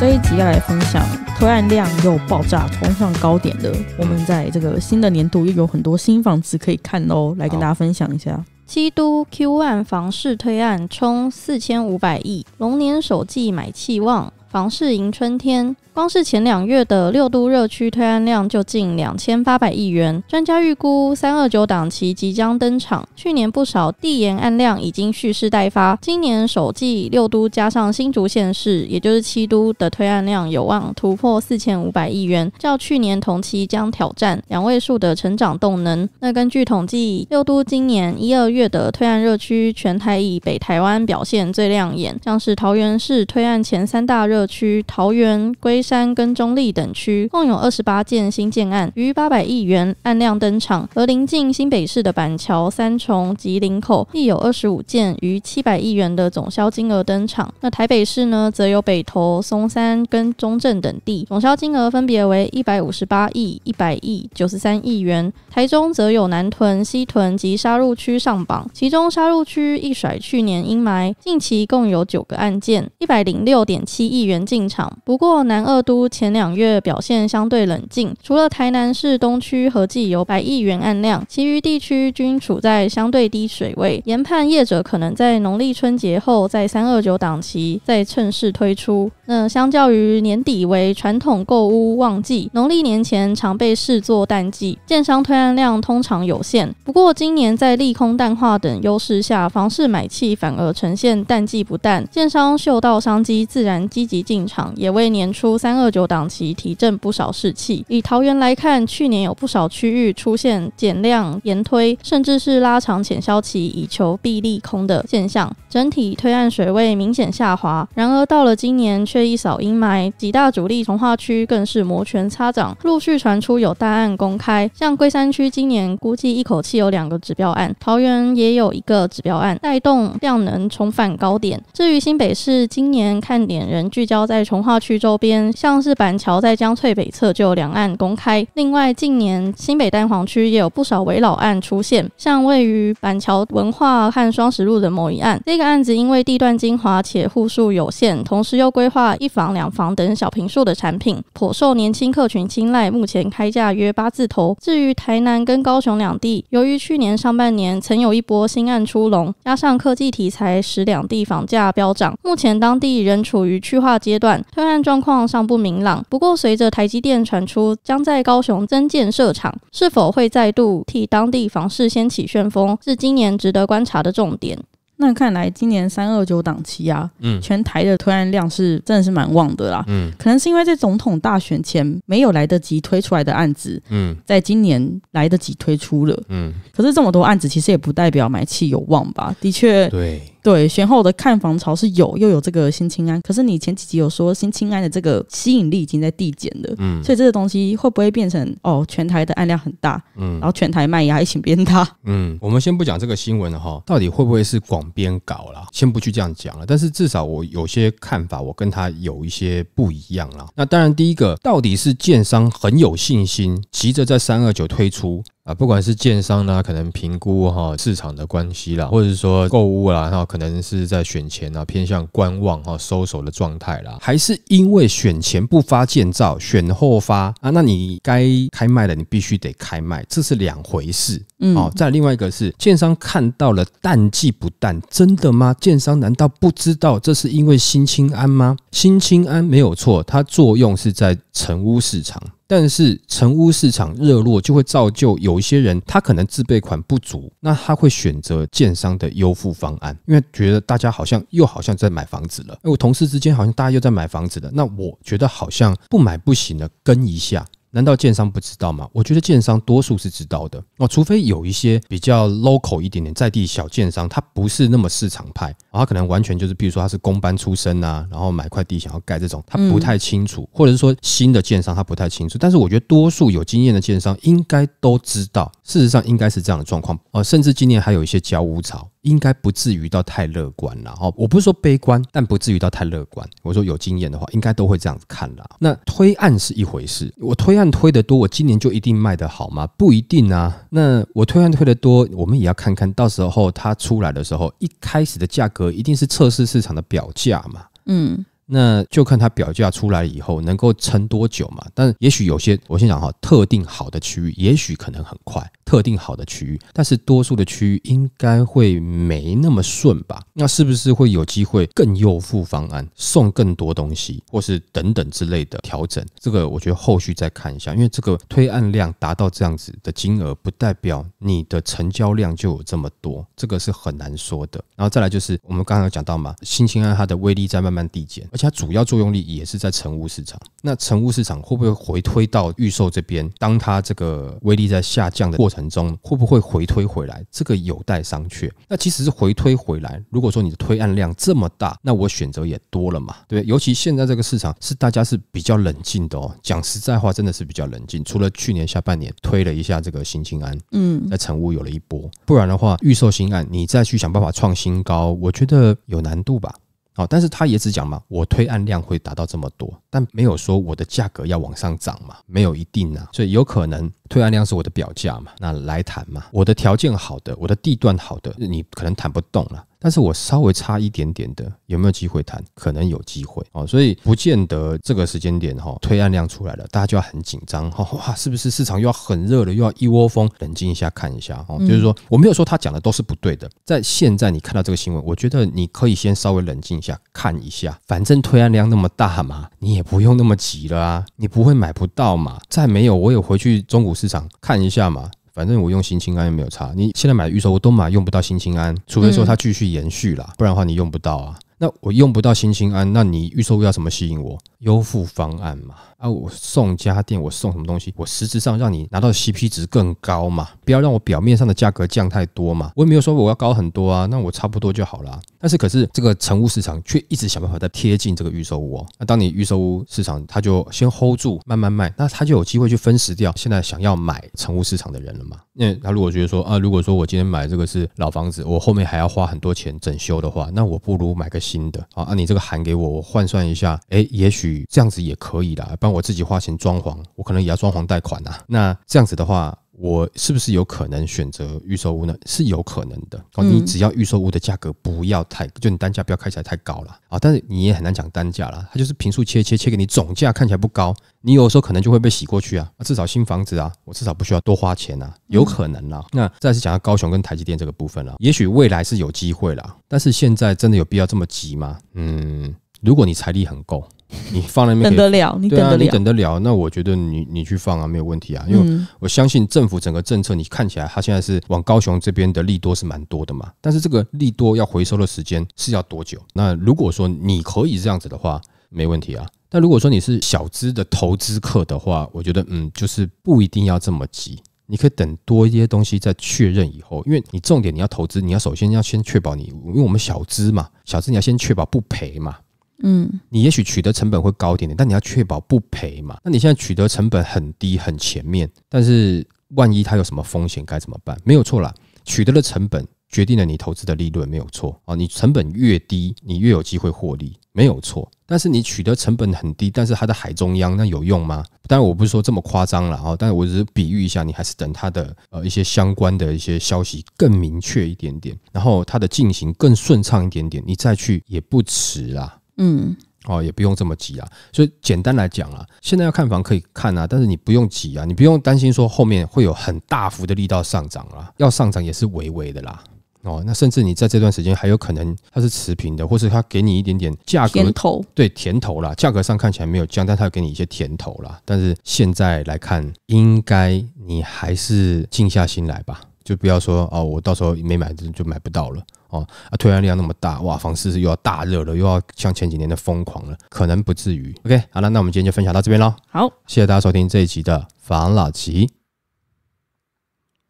这一集要来分享推案量又爆炸冲上高点的，我们在这个新的年度又有很多新房子可以看哦，来跟大家分享一下。七都 q one 房市推案冲四千五百亿，龙年首季买气旺，房市迎春天。光是前两月的六都热区推案量就近两千八百亿元，专家预估三二九档期即将登场，去年不少递延案量已经蓄势待发，今年首季六都加上新竹县市，也就是七都的推案量有望突破四千五百亿元，较去年同期将挑战两位数的成长动能。那根据统计，六都今年一二月的推案热区，全台以北台湾表现最亮眼，像是桃园市推案前三大热区，桃园、龟。山跟中立等区共有二十八件新建案，逾八百亿元按量登场；而临近新北市的板桥、三重及林口亦有二十五件，逾七百亿元的总销金额登场。那台北市呢，则有北投、松山跟中正等地，总销金额分别为一百五十八亿、一百亿、九十三亿元。台中则有南屯、西屯及沙鹿区上榜，其中沙鹿区一甩去年阴霾，近期共有九个案件，一百零六点七亿元进场。不过南二都前两月表现相对冷静，除了台南市东区合计有百亿元案量，其余地区均处在相对低水位。研判业者可能在农历春节后，在三二九档期再趁势推出。那相较于年底为传统购物旺季，农历年前常被视作淡季，建商推案量通常有限。不过今年在利空淡化等优势下，房市买气反而呈现淡季不淡，建商嗅到商机，自然积极进场，也为年初。三二九档期提振不少士气。以桃园来看，去年有不少区域出现减量延推，甚至是拉长潜销期以求避利空的现象，整体推案水位明显下滑。然而到了今年，却一扫阴霾，几大主力从化区更是摩拳擦掌，陆续传出有大案公开。像龟山区今年估计一口气有两个指标案，桃园也有一个指标案带动量能重返高点。至于新北市，今年看点仍聚焦在从化区周边。像是板桥在江翠北侧就有两岸公开，另外近年新北蛋黄区也有不少围老案出现，像位于板桥文化和双十路的某一案，这个案子因为地段精华且户数有限，同时又规划一房两房等小平数的产品，颇受年轻客群青睐，目前开价约八字头。至于台南跟高雄两地，由于去年上半年曾有一波新案出笼，加上科技题材使两地房价飙涨，目前当地仍处于去化阶段，推案状况上。不明朗。不过，随着台积电传出将在高雄增建设厂，是否会再度替当地房市掀起旋风，是今年值得观察的重点。那看来，今年三二九档期啊，嗯，全台的推案量是真的是蛮旺的啦。嗯，可能是因为在总统大选前没有来得及推出来的案子，嗯，在今年来得及推出了。嗯，可是这么多案子，其实也不代表买气有望吧？的确，对。对，随后的看房潮是有，又有这个新清安，可是你前几集有说新清安的这个吸引力已经在递减了，嗯，所以这个东西会不会变成哦，全台的案量很大，嗯，然后全台卖压一起变大，嗯，我们先不讲这个新闻了哈，到底会不会是广编搞了，先不去这样讲了，但是至少我有些看法，我跟他有一些不一样了。那当然，第一个到底是建商很有信心，急着在三二九推出。啊，不管是建商呢，可能评估哈市场的关系啦，或者说购物啦，然后可能是在选前啊偏向观望哈收手的状态啦，还是因为选前不发建造，选后发啊？那你该开卖的你必须得开卖，这是两回事。哦，再另外一个是，建商看到了淡季不淡，真的吗？建商难道不知道这是因为新清安吗？新清安没有错，它作用是在成屋市场，但是成屋市场热络就会造就有一些人，他可能自备款不足，那他会选择建商的优付方案，因为觉得大家好像又好像在买房子了，我同事之间好像大家又在买房子了，那我觉得好像不买不行了，跟一下。难道建商不知道吗？我觉得建商多数是知道的哦，除非有一些比较 local 一点点在地小建商，他不是那么市场派，他可能完全就是，比如说他是公班出身啊，然后买块地想要盖这种，他不太清楚，或者是说新的建商他不太清楚。但是我觉得多数有经验的建商应该都知道，事实上应该是这样的状况哦，甚至今年还有一些交屋潮，应该不至于到太乐观了哦。我不是说悲观，但不至于到太乐观。我说有经验的话，应该都会这样子看了。那推案是一回事，我推。推的多，我今年就一定卖得好吗？不一定啊。那我推换推的多，我们也要看看到时候它出来的时候，一开始的价格一定是测试市场的表价嘛。嗯，那就看它表价出来以后能够撑多久嘛。但也许有些，我先讲哈，特定好的区域，也许可能很快。特定好的区域，但是多数的区域应该会没那么顺吧？那是不是会有机会更诱付方案，送更多东西，或是等等之类的调整？这个我觉得后续再看一下，因为这个推案量达到这样子的金额，不代表你的成交量就有这么多，这个是很难说的。然后再来就是我们刚刚讲到嘛，新兴案它的威力在慢慢递减，而且它主要作用力也是在成屋市场。那成屋市场会不会回推到预售这边？当它这个威力在下降的过程？中会不会回推回来？这个有待商榷。那其实是回推回来。如果说你的推案量这么大，那我选择也多了嘛？对，尤其现在这个市场是大家是比较冷静的哦。讲实在话，真的是比较冷静。除了去年下半年推了一下这个新青安，嗯，在成屋有了一波。不然的话，预售新案你再去想办法创新高，我觉得有难度吧。好，但是他也只讲嘛，我推案量会达到这么多，但没有说我的价格要往上涨嘛，没有一定啊，所以有可能推案量是我的表价嘛，那来谈嘛，我的条件好的，我的地段好的，你可能谈不动了。但是我稍微差一点点的，有没有机会谈？可能有机会哦，所以不见得这个时间点哈，推案量出来了，大家就要很紧张哈，哇，是不是市场又要很热了，又要一窝蜂？冷静一下，看一下哦，就是说我没有说他讲的都是不对的，在现在你看到这个新闻，我觉得你可以先稍微冷静一下，看一下，反正推案量那么大嘛，你也不用那么急了啊，你不会买不到嘛，再没有我也回去中股市场看一下嘛。反正我用新青胺又没有差，你现在买预售我都买用不到新青胺，除非说它继续延续啦，不然的话你用不到啊。那我用不到新兴安，那你预售屋要怎么吸引我？优付方案嘛，啊，我送家电，我送什么东西？我实质上让你拿到 CP 值更高嘛，不要让我表面上的价格降太多嘛。我也没有说我要高很多啊，那我差不多就好了。但是可是这个成屋市场却一直想办法在贴近这个预售屋哦。那当你预售屋市场，他就先 hold 住，慢慢卖，那他就有机会去分食掉现在想要买成屋市场的人了嘛？那他如果觉得说啊，如果说我今天买这个是老房子，我后面还要花很多钱整修的话，那我不如买个。新的啊，按你这个函给我，我换算一下，哎，也许这样子也可以啦，不然我自己花钱装潢，我可能也要装潢贷款呐，那这样子的话。我是不是有可能选择预售屋呢？是有可能的哦。你只要预售屋的价格不要太，就你单价不要开起来太高了啊。但是你也很难讲单价啦，它就是平数切切切给你总价看起来不高，你有时候可能就会被洗过去啊。至少新房子啊，我至少不需要多花钱啊，有可能啦。那再次讲到高雄跟台积电这个部分了，也许未来是有机会啦，但是现在真的有必要这么急吗？嗯，如果你财力很够，你放那边等得了，对啊，你等得了。那我觉得你你去放啊，没有问题啊，因为我相信政府整个政策，你看起来它现在是往高雄这边的利多是蛮多的嘛。但是这个利多要回收的时间是要多久？那如果说你可以这样子的话，没问题啊。但如果说你是小资的投资客的话，我觉得嗯，就是不一定要这么急，你可以等多一些东西再确认以后，因为你重点你要投资，你要首先要先确保你，因为我们小资嘛，小资你要先确保不赔嘛。嗯，你也许取得成本会高一点点，但你要确保不赔嘛。那你现在取得成本很低，很前面，但是万一它有什么风险，该怎么办？没有错啦，取得了成本决定了你投资的利润，没有错啊。你成本越低，你越有机会获利，没有错。但是你取得成本很低，但是它在海中央，那有用吗？当然我不是说这么夸张了啊，但是我只是比喻一下，你还是等它的呃一些相关的一些消息更明确一点点，然后它的进行更顺畅一点点，你再去也不迟啦。嗯，哦，也不用这么急啊。所以简单来讲啊，现在要看房可以看啊，但是你不用急啊，你不用担心说后面会有很大幅的力道上涨啊，要上涨也是微微的啦。哦，那甚至你在这段时间还有可能它是持平的，或是它给你一点点价格头，对甜头啦，价格上看起来没有降，但它给你一些甜头啦。但是现在来看，应该你还是静下心来吧。就不要说哦，我到时候没买就买不到了哦啊！推案量那么大，哇，房市是又要大热了，又要像前几年的疯狂了，可能不至于。OK，好了，那我们今天就分享到这边喽。好，谢谢大家收听这一集的房老吉，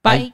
拜。